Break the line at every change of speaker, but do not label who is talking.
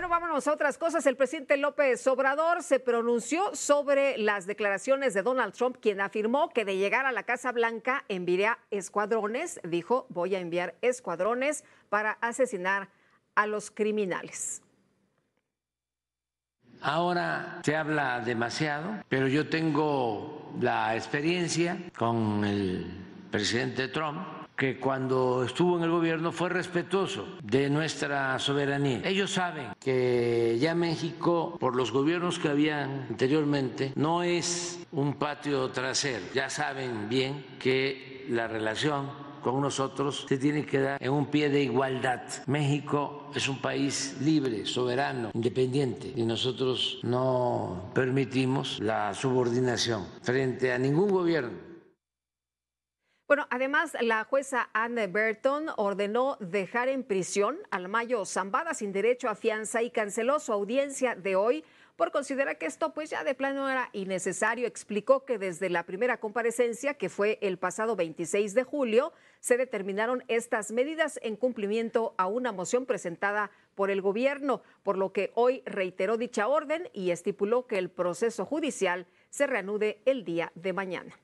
Bueno, vámonos a otras cosas. El presidente López Obrador se pronunció sobre las declaraciones de Donald Trump, quien afirmó que de llegar a la Casa Blanca enviaría escuadrones. Dijo, voy a enviar escuadrones para asesinar a los criminales.
Ahora se habla demasiado, pero yo tengo la experiencia con el presidente Trump que cuando estuvo en el gobierno fue respetuoso de nuestra soberanía. Ellos saben que ya México, por los gobiernos que habían anteriormente, no es un patio trasero. Ya saben bien que la relación con nosotros se tiene que dar en un pie de igualdad. México es un país libre, soberano, independiente y nosotros no permitimos la subordinación frente a ningún gobierno
bueno, además, la jueza Anne Burton ordenó dejar en prisión al Mayo Zambada sin derecho a fianza y canceló su audiencia de hoy por considerar que esto pues ya de plano era innecesario. Explicó que desde la primera comparecencia, que fue el pasado 26 de julio, se determinaron estas medidas en cumplimiento a una moción presentada por el gobierno, por lo que hoy reiteró dicha orden y estipuló que el proceso judicial se reanude el día de mañana.